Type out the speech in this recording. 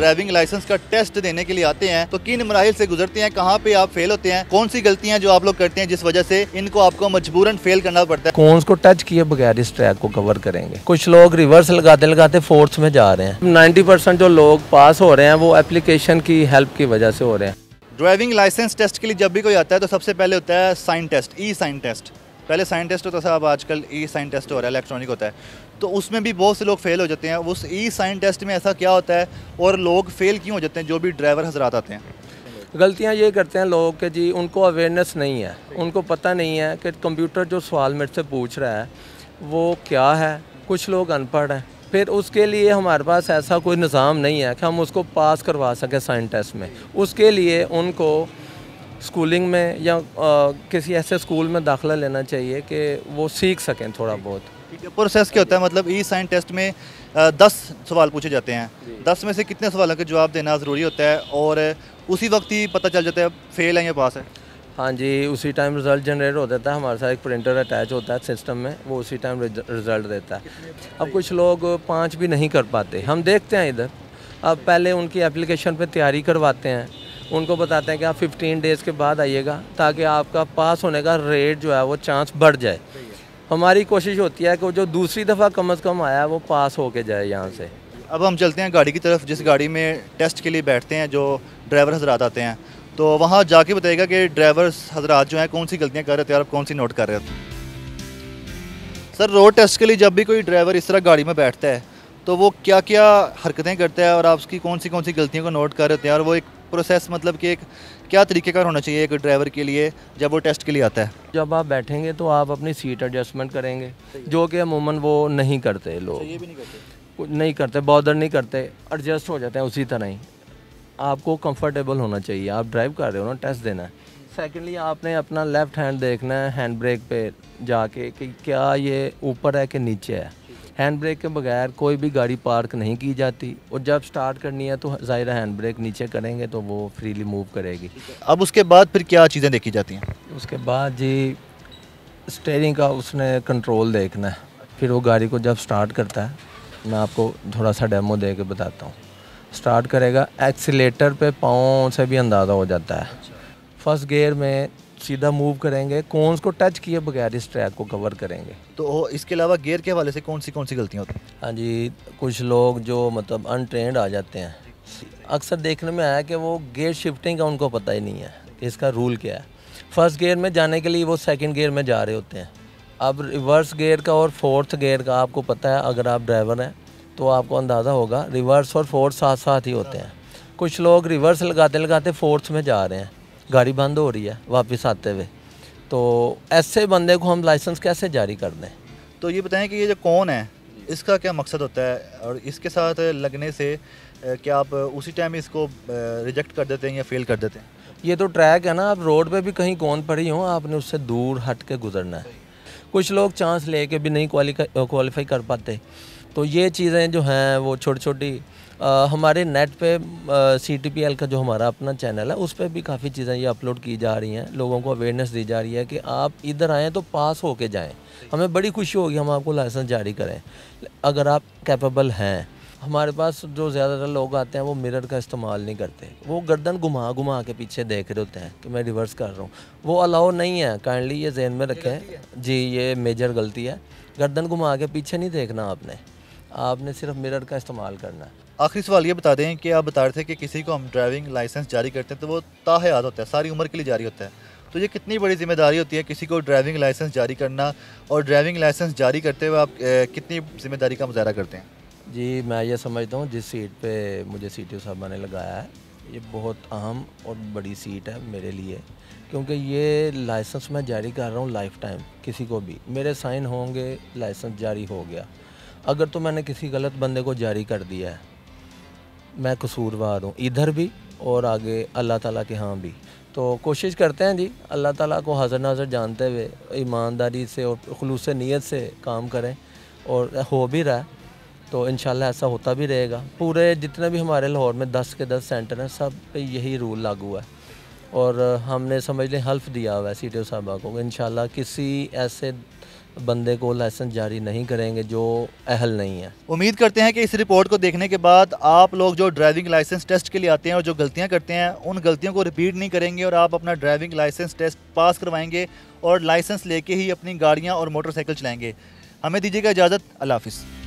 driving licence का test देने के लिए आते हैं तो किन मराहल से गुजरते हैं कहाँ पे आप फेल होते हैं कौन सी गलतियाँ जो आप लोग करते हैं जिस वजह से इनको आपको मजबूरन फेल करना पड़ता है कौन को टच किए बगैर इस ट्रैक को कवर करेंगे कुछ लोग रिवर्स लगाते लगाते फोर्थ में जा रहे हैं नाइन्टी जो लोग पास हो रहे हैं वो एप्लीकेशन की हेल्प की वजह से हो रहे हैं ड्राइविंग लाइसेंस टेस्ट के लिए जब भी कोई आता है तो सबसे पहले होता है sign test e sign test पहले साइन टेस्ट होता था अब आजकल ई साइन टेस्ट हो रहा है इलेक्ट्रॉनिक होता है तो उसमें भी बहुत से लोग फेल हो जाते हैं उस ई साइन टेस्ट में ऐसा क्या होता है और लोग फेल क्यों हो जाते हैं जो भी ड्राइवर हजरात आते हैं गलतियाँ ये करते हैं लोग कि जी उनको अवेयरनेस नहीं है उनको पता नहीं है कि कंप्यूटर जो सवाल मेरे से पूछ रहा है वो क्या है कुछ लोग अनपढ़ हैं फिर उसके लिए हमारे पास ऐसा कोई निज़ाम नहीं है कि हम उसको पास करवा सकें साइंटिस्ट में उसके लिए उनको स्कूलिंग में या आ, किसी ऐसे स्कूल में दाखला लेना चाहिए कि वो सीख सकें थोड़ा बहुत प्रोसेस क्या होता है मतलब ई साइन टेस्ट में आ, दस सवाल पूछे जाते हैं दस में से कितने सवालों के जवाब देना ज़रूरी होता है और उसी वक्त ही पता चल जाता है फेल है या पास है हाँ जी उसी टाइम रिज़ल्ट जनरेट हो जाता है तो हमारे साथ एक प्रिंटर अटैच होता है सिस्टम में वो उसी टाइम रिज़ल्ट देता है अब कुछ लोग पाँच भी नहीं कर पाते हम देखते हैं इधर अब पहले उनकी एप्लीकेशन पर तैयारी करवाते हैं उनको बताते हैं कि आप फिफ्टीन डेज़ के बाद आइएगा ताकि आपका पास होने का रेट जो है वो चांस बढ़ जाए हमारी कोशिश होती है कि जो दूसरी दफ़ा कम अज़ कम आया वो पास होके जाए यहाँ से अब हम चलते हैं गाड़ी की तरफ जिस गाड़ी में टेस्ट के लिए बैठते हैं जो ड्राइवर हजरात आते हैं तो वहाँ जाके बताइएगा कि ड्राइवर हजरात जो हैं कौन सी गलतियाँ कर रहे थे और कौन सी नोट कर रहे थे सर रोड टेस्ट के लिए जब भी कोई ड्राइवर इस तरह गाड़ी में बैठता है तो वो क्या क्या हरकतें करता है और आप उसकी कौन सी कौन सी गलतियों को नोट कर रहे थे हैं और वो एक प्रोसेस मतलब कि एक क्या तरीके का होना चाहिए एक ड्राइवर के लिए जब वो टेस्ट के लिए आता है जब आप बैठेंगे तो आप अपनी सीट एडजस्टमेंट करेंगे जो कि अमूमन वो नहीं करते लोग अच्छा, भी नहीं करते नहीं करते बॉदर नहीं करते एडजस्ट हो जाते हैं उसी तरह ही आपको कंफर्टेबल होना चाहिए आप ड्राइव कर रहे हो ना टेस्ट देना है सेकेंडली आपने अपना लेफ़्ट हैंड देखना है हैंड ब्रेक पे जाके कि क्या ये ऊपर है कि नीचे है हैंड ब्रेक के बगैर कोई भी गाड़ी पार्क नहीं की जाती और जब स्टार्ट करनी है तो ज़ाहिर हैंड ब्रेक नीचे करेंगे तो वो फ्रीली मूव करेगी अब उसके बाद फिर क्या चीज़ें देखी जाती हैं उसके बाद जी स्टेयरिंग का उसने कंट्रोल देखना है फिर वो गाड़ी को जब स्टार्ट करता है मैं आपको थोड़ा सा डेमो दे के बताता हूँ स्टार्ट करेगा एक्सीटर पर पाँव से भी अंदाज़ा हो जाता है फर्स्ट गेयर में सीधा मूव करेंगे कौन को टच किए बगैर इस ट्रैक को कवर करेंगे तो इसके अलावा गियर के हवाले से कौन सी कौन सी गलतियाँ होती हैं हाँ जी कुछ लोग जो मतलब अनट्रेंड आ जाते हैं अक्सर देखने में आया कि वो गेयर शिफ्टिंग का उनको पता ही नहीं है इसका रूल क्या है फर्स्ट गेयर में जाने के लिए वो सेकेंड गेयर में जा रहे होते हैं अब रिवर्स गेयर का और फोर्थ गेयर का आपको पता है अगर आप ड्राइवर हैं तो आपको अंदाज़ा होगा रिवर्स और फोर्थ साथ साथ ही होते हैं कुछ लोग रिवर्स लगाते लगाते फोर्थ में जा रहे हैं गाड़ी बंद हो रही है वापस आते हुए तो ऐसे बंदे को हम लाइसेंस कैसे जारी कर दें तो ये बताएं कि ये जो कौन है इसका क्या मकसद होता है और इसके साथ लगने से क्या आप उसी टाइम इसको रिजेक्ट कर देते हैं या फेल कर देते हैं ये तो ट्रैक है ना आप रोड पे भी कहीं कौन पड़ी हो आपने उससे दूर हट के गुजरना है कुछ लोग चांस ले कर भी नहीं क्वालिफाई कर पाते तो ये चीज़ें जो हैं वो छोटी छोटी हमारे नेट पे सी टी पी एल का जो हमारा अपना चैनल है उस पर भी काफ़ी चीज़ें ये अपलोड की जा रही हैं लोगों को अवेयरनेस दी जा रही है कि आप इधर आएँ तो पास होके जाएं हमें बड़ी खुशी होगी हम आपको लाइसेंस जारी करें अगर आप कैपेबल हैं हमारे पास जो ज़्यादातर लोग आते हैं वो मिरर का इस्तेमाल नहीं करते वो गर्दन घुमा घुमा के पीछे देख रहे होते हैं कि मैं रिवर्स कर रहा हूँ वो अलाउ नहीं है काइंडली ये जहन में रखें जी ये मेजर गलती है गर्दन घुमा के पीछे नहीं देखना आपने आपने सिर्फ मिरर का इस्तेमाल करना है आखिरी सवाल ये बता दें कि आप बता रहे थे कि किसी को हम ड्राइविंग लाइसेंस जारी करते हैं तो वो ताहयात होता है सारी उम्र के लिए जारी होता है तो ये कितनी बड़ी जिम्मेदारी होती है किसी को ड्राइविंग लाइसेंस जारी करना और ड्राइविंग लाइसेंस जारी करते हुए आप कितनी जिम्मेदारी का मुजाहरा करते हैं जी मैं ये समझता हूँ जिस सीट पे मुझे सी टी साहब ने लगाया है ये बहुत अहम और बड़ी सीट है मेरे लिए क्योंकि ये लाइसेंस मैं जारी कर रहा हूँ लाइफ टाइम किसी को भी मेरे साइन होंगे लाइसेंस जारी हो गया अगर तो मैंने किसी गलत बंदे को जारी कर दिया है मैं कसूरवार हूँ इधर भी और आगे अल्लाह ताला के हाँ भी तो कोशिश करते हैं जी अल्लाह ताला को हाजिर नाजर जानते हुए ईमानदारी से और खलूस नीयत से काम करें और हो भी रहा है तो इन ऐसा होता भी रहेगा पूरे जितने भी हमारे लाहौर में दस के दस सेंटर हैं सब पे यही रूल लागू है और हमने समझ लें हल्फ दिया हुआ है सी टी ओ साहबा को इन किसी ऐसे बंदे को लाइसेंस जारी नहीं करेंगे जो अहल नहीं है उम्मीद करते हैं कि इस रिपोर्ट को देखने के बाद आप लोग जो ड्राइविंग लाइसेंस टेस्ट के लिए आते हैं और जो गलतियां करते हैं उन गलतियों को रिपीट नहीं करेंगे और आप अपना ड्राइविंग लाइसेंस टेस्ट पास करवाएंगे और लाइसेंस लेके ही अपनी गाड़ियां और मोटरसाइकिल चलाएंगे हमें दीजिएगा इजाज़त अल्लाह हाफिज़